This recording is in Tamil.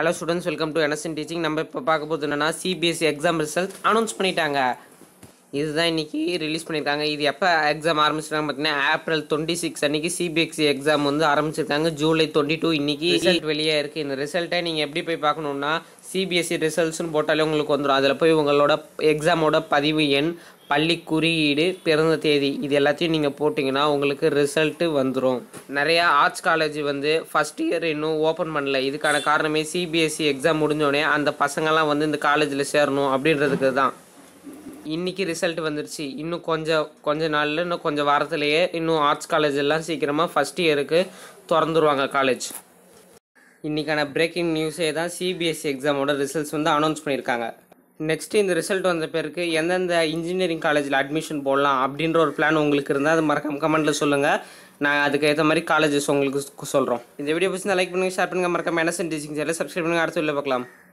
hello students welcome to NSN teaching நம்ம இப்போ பார்க்க போது என்னென்னா சிபிஎஸ்சி எக்ஸாம் ரிசல்ட் அனௌன்ஸ் பண்ணிட்டாங்க இதுதான் இன்றைக்கி ரிலீஸ் பண்ணியிருக்காங்க இது எப்போ எக்ஸாம் ஆரம்பிச்சிருக்காங்க பார்த்தீங்கன்னா ஏப்ரல் டுவெண்ட்டி சிக்ஸ் அன்றைக்கி சிபிஎஸ்சி எக்ஸாம் வந்து ஆரம்பிச்சிருக்காங்க ஜூலை டுவெண்ட்டி டூ இன்றைக்கி ரிசல்ட் வெளியே இருக்குது இந்த ரிசல்ட்டை நீங்கள் எப்படி போய் பார்க்கணுன்னா சிபிஎஸ்சி ரிசல்ட்ஸ்னு e போட்டாலே உங்களுக்கு வந்துடும் அதில் போய் உங்களோட எக்ஸாமோட பதிவு எண் பள்ளி குறியீடு பிறந்த தேதி இது எல்லாத்தையும் நீங்கள் போட்டிங்கன்னா உங்களுக்கு ரிசல்ட்டு வந்துடும் நிறையா ஆர்ட்ஸ் காலேஜ் வந்து ஃபஸ்ட் இயர் இன்னும் ஓப்பன் பண்ணல இதுக்கான காரணமே சிபிஎஸ்சி எக்ஸாம் e முடிஞ்சோடனே அந்த பசங்கள்லாம் வந்து இந்த காலேஜில் சேரணும் அப்படின்றதுக்கு தான் இன்றைக்கி ரிசல்ட் வந்துருச்சு இன்னும் கொஞ்சம் கொஞ்ச நாளில் இன்னும் கொஞ்சம் வாரத்துலேயே இன்னும் ஆர்ட்ஸ் காலேஜ் எல்லாம் சீக்கிரமாக ஃபஸ்ட் இயருக்கு திறந்துருவாங்க காலேஜ் இன்றைக்கான பிரேக்கிங் நியூஸே தான் சிபிஎஸ்சி எக்ஸாமோட ரிசல்ட்ஸ் வந்து அனௌன்ஸ் பண்ணியிருக்காங்க நெக்ஸ்ட் இந்த ரிசல்ட் வந்த பிறகு எந்தெந்த இன்ஜினியரிங் காலேஜில் அட்மிஷன் போடலாம் அப்படின்ற ஒரு பிளான் உங்களுக்கு இருந்தால் அது மறக்காம கமெண்ட்டில் சொல்லுங்கள் நான் அதுக்கு ஏற்ற மாதிரி காலேஜஸ் உங்களுக்கு சொல்கிறோம் இந்த வீடியோ பிடிச்சி லைக் பண்ணுங்கள் ஷேர் பண்ணுங்கள் மறக்காம என்ன டீச்சிங் சார் சப்ஸ்கிரைப் பண்ணுங்கள் அடுத்த வீடியோ பார்க்கலாம்